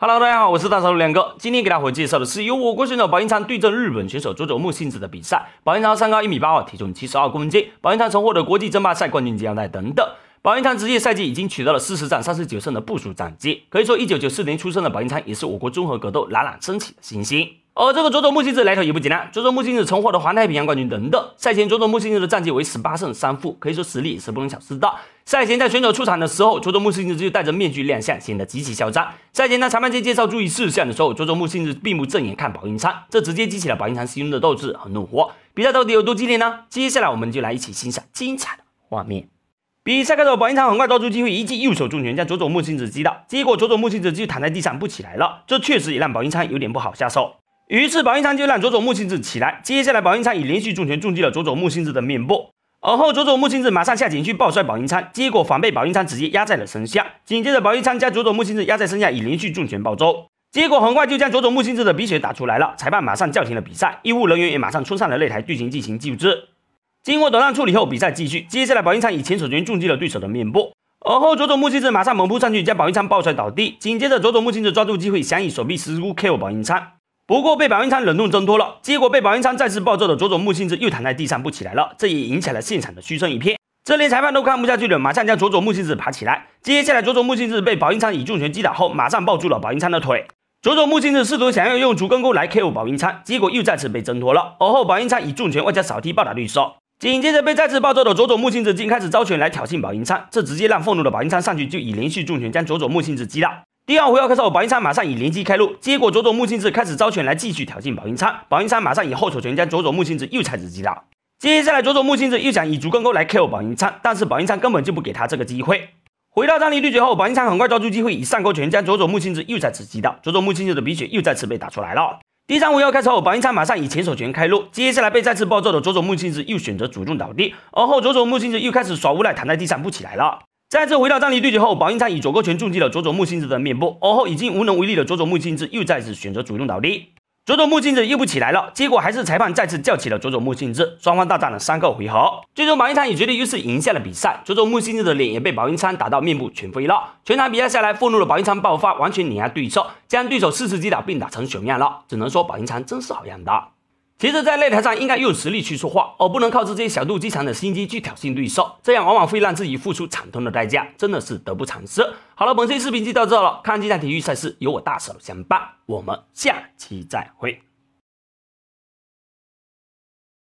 Hello，大家好，我是大头亮哥。今天给大家介绍的是由我国选手保英昌对阵日本选手佐佐木幸子的比赛。保英昌身高一米八二，体重七十二公斤。保英昌曾获得国际争霸赛冠军金腰带等等。保英昌职业赛季已经取得了四十战三十九胜的不俗战绩。可以说，一九九四年出生的保英昌也是我国综合格斗冉冉升起的星星。而这个佐佐木希子来头也不简单。佐佐木希子曾获得环太平洋冠军，等等。赛前，佐佐木希子的战绩为十八胜三负，可以说实力是不容小视的。赛前在选手出场的时候，佐佐木希子就戴着面具亮相，显得极其嚣张。赛前在裁判界介绍注意事项的时候，佐佐木希子并不正眼看保英昌，这直接激起了保英昌心中的斗志和怒火。比赛到底有多激烈呢？接下来我们就来一起欣赏精彩的画面。比赛开始，保英昌很快抓住机会，一记右手重拳将佐佐木希子击倒，结果佐佐木希子就躺在地上不起来了。这确实也让保英昌有点不好下手。于是宝应昌就让佐佐木幸子起来。接下来宝应昌以连续重拳重击了佐佐木幸子的面部，而后佐佐木幸子马上下井去抱摔宝应昌，结果反被宝应昌直接压在了身下。紧接着宝应昌将佐佐木幸子压在身下，以连续重拳暴揍，结果很快就将佐佐木幸子的鼻血打出来了。裁判马上叫停了比赛，医务人员也马上冲上了擂台，对行进行救治。经过短暂处理后，比赛继续。接下来宝应昌以前手拳重击了对手的面部，而后佐佐木幸子马上猛扑上去，将宝音昌抱摔倒地。紧接着佐佐木幸子抓住机会，想以手臂字箍 KO 宝音昌。不过被保云仓冷冻挣脱了，结果被保云仓再次暴揍的佐佐木幸子又躺在地上不起来了，这也引起了现场的嘘声一片。这连裁判都看不下去了，马上将佐佐木幸子爬起来。接下来，佐佐木幸子被保云仓以重拳击倒后，马上抱住了保云仓的腿。佐佐木幸子试图想要用足跟弓来 KO 保云仓，结果又再次被挣脱了。而后保云仓以重拳外加扫踢暴打对手，紧接着被再次暴揍的佐佐木幸子竟开始招拳来挑衅保云仓，这直接让愤怒的保云仓上去就以连续重拳将佐佐木幸子击倒。第二回合开始后，保因昌马上以连击开路，结果佐佐木幸子开始招拳来继续挑衅保因昌，保因昌马上以后手拳将佐佐木幸子又再次击倒。接下来，佐佐木幸子又想以足跟勾来 KO 保因昌，但是保因昌根本就不给他这个机会。回到站立对决后，保因昌很快抓住机会以上勾拳将佐佐木幸子又再次击倒，佐佐木幸子的鼻血又再次被打出来了。第三回合开始后，保因昌马上以前手拳开路，接下来被再次暴揍的佐佐木幸子又选择主动倒地，而后佐佐木幸子又开始耍无赖躺在地上不起来了。再次回到战力对决后，保因昌以左勾拳重击了佐佐木信子的面部，而后已经无能为力的佐佐木信子又再次选择主动倒地。佐佐木信子又不起来了，结果还是裁判再次叫起了佐佐木信子。双方大战了三个回合，最终保因昌以绝对优势赢下了比赛。佐佐木信子的脸也被保因昌打到面部全飞了。全场比赛下来，愤怒的保因昌爆发，完全碾压对手，将对手四次击倒并打成熊样了。只能说保因昌真是好样的。其实，在擂台上应该用实力去说话，而不能靠这些小肚鸡肠的心机去挑衅对手，这样往往会让自己付出惨痛的代价，真的是得不偿失。好了，本期视频就到这了。看这场体育赛事，有我大手相伴，我们下期再会。